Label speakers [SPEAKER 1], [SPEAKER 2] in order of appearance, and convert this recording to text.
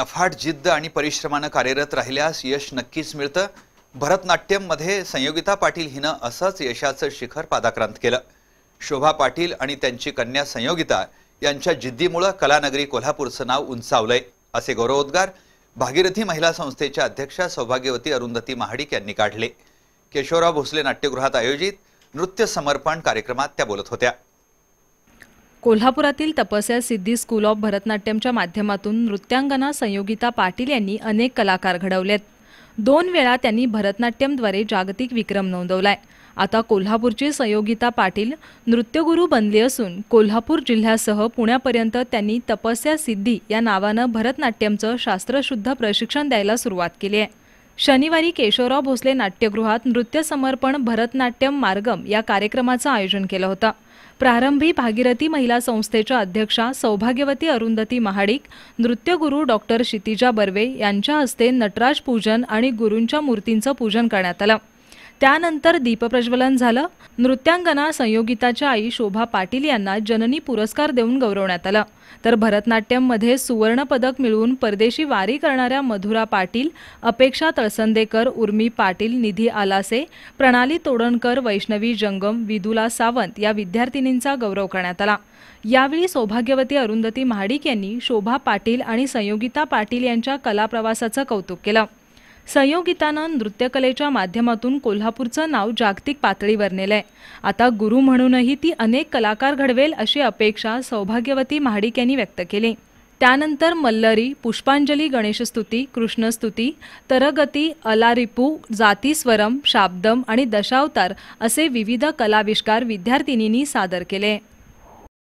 [SPEAKER 1] अफाट जिद्द आणि परिश्रमानं कार्यरत राहिल्यास यश नक्कीच मिळतं भरतनाट्यममध्ये संयोगिता पाटील हिनं असंच यशाचं शिखर पादाक्रांत केलं शोभा पाटील आणि त्यांची कन्या संयोगिता यांच्या जिद्दीमुळं कलानगरी कोल्हापूरचं नाव उंचावलंय असे गौरवोद्गार भागीरथी महिला संस्थेच्या अध्यक्षा सौभाग्यवती अरुंधती महाडिक यांनी काढले केशवराव भोसले नाट्यगृहात आयोजित नृत्य समर्पण कार्यक्रमात त्या बोलत होत्या
[SPEAKER 2] कोल्हापुरातील तपस्या सिद्धी स्कूल ऑफ भरतनाट्यमच्या माध्यमातून नृत्यांगना संयोगिता पाटील यांनी अनेक कलाकार घडवलेत दोन वेळा त्यांनी भरतनाट्यमद्वारे जागतिक विक्रम नोंदवलाय आता कोल्हापूरची संयोगिता पाटील नृत्यगुरू बनली असून कोल्हापूर जिल्ह्यासह पुण्यापर्यंत त्यांनी तपस्या सिद्धी या नावानं भरतनाट्यमचं शास्त्रशुद्ध प्रशिक्षण द्यायला सुरुवात केली आहे शनिवारी केशवराव भोसले नाट्यगृहात नृत्य समर्पण भरतनाट्यम मार्गम या कार्यक्रमाचं आयोजन केलं होतं प्रारंभी भागीरथी महिला संस्थेच्या अध्यक्षा सौभाग्यवती अरुंधती महाडिक नृत्यगुरू डॉक्टर क्षितिजा बर्वे यांच्या हस्ते नटराज पूजन आणि गुरूंच्या मूर्तींचं पूजन करण्यात आलं त्यानंतर दीपप्रज्वलन झालं नृत्यांगना संयोगिताच्या आई शोभा पाटील यांना जननी पुरस्कार देऊन गौरवण्यात आलं तर भरतनाट्यममध्ये सुवर्णपदक मिळवून परदेशी वारी करणाऱ्या मधुरा पाटील अपेक्षा तळसंदेकर उर्मी पाटील निधी आलासे प्रणाली तोडणकर वैष्णवी जंगम विदुला सावंत या विद्यार्थिनींचा गौरव करण्यात आला यावेळी सौभाग्यवती अरुंधती महाडिक यांनी शोभा पाटील आणि संयोगिता पाटील यांच्या कलाप्रवासाचं कौतुक केलं संयोगितानं नृत्यकलेच्या माध्यमातून कोल्हापूरचं नाव जागतिक पातळीवर नेलंय आता गुरु म्हणूनही ती अनेक कलाकार घडवेल अशी अपेक्षा सौभाग्यवती महाडिक यांनी व्यक्त केली त्यानंतर मल्लरी पुष्पांजली गणेशस्तुती कृष्णस्तुती तरगती अलारिपू जातीस्वरम शाब्दम आणि दशावतार असे विविध कलाविष्कार विद्यार्थिनींनी सादर केले